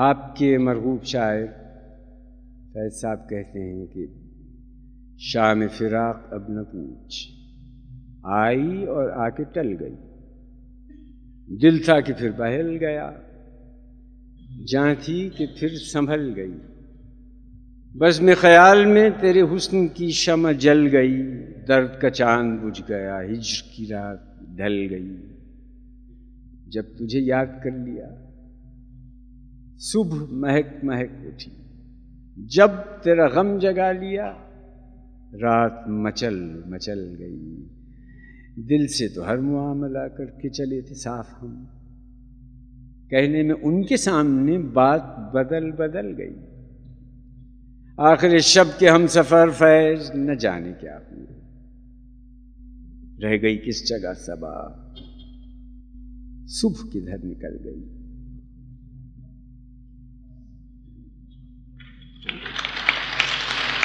आपके मरगूब शायर फैज साहब कहते हैं कि शाम फिराक अब न पूछ आई और आके टल गई दिल था कि फिर बहल गया जहाँ थी कि फिर संभल गई बस में ख्याल में तेरे हुस्न की शम जल गई दर्द का चांद बुझ गया हिज की रात ढल गई जब तुझे याद कर लिया शुभ महक महक उठी जब तेरा गम जगा लिया रात मचल मचल गई दिल से तो हर मामला करके चले थे साफ हम कहने में उनके सामने बात बदल बदल गई आखिर शब के हम सफ़र फैज न जाने क्या हुए रह गई किस जगह सबा सुबह किधर निकल गई